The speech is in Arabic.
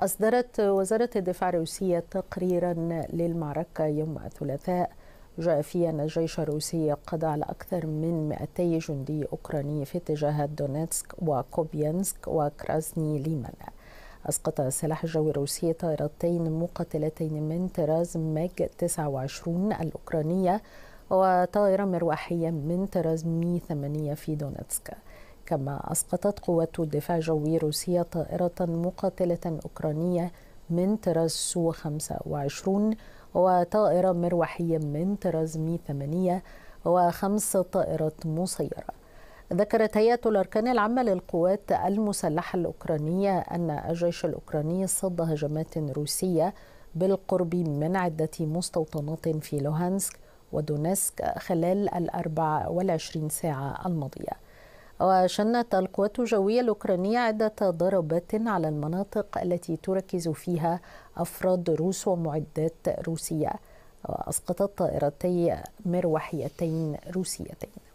أصدرت وزارة الدفاع الروسية تقريرا للمعركة يوم الثلاثاء جاء فيه أن الجيش الروسي قضى على أكثر من 200 جندي أوكراني في اتجاهات دونيتسك وكوبيانسك وكرازني ليمان أسقط السلاح الجوي الروسي طائرتين مقاتلتين من طراز ميج 29 الأوكرانية وطائرة مروحية من طراز مي 8 في دونيتسك كما أسقطت قوات الدفاع الجوي الروسية طائرة مقاتلة أوكرانية من طراز سو 25 وطائرة مروحية من طراز مي 8 وخمس طائرات مسيرة ذكرت هيئة الأركان العامة للقوات المسلحة الأوكرانية أن الجيش الأوكراني صد هجمات روسية بالقرب من عدة مستوطنات في لوهانسك ودونسك خلال الأربع والعشرين ساعة الماضية وشنت القوات الجوية الأوكرانية عدة ضربات على المناطق التي تركز فيها أفراد روس ومعدات روسية وأسقطت طائرتي مروحيتين روسيتين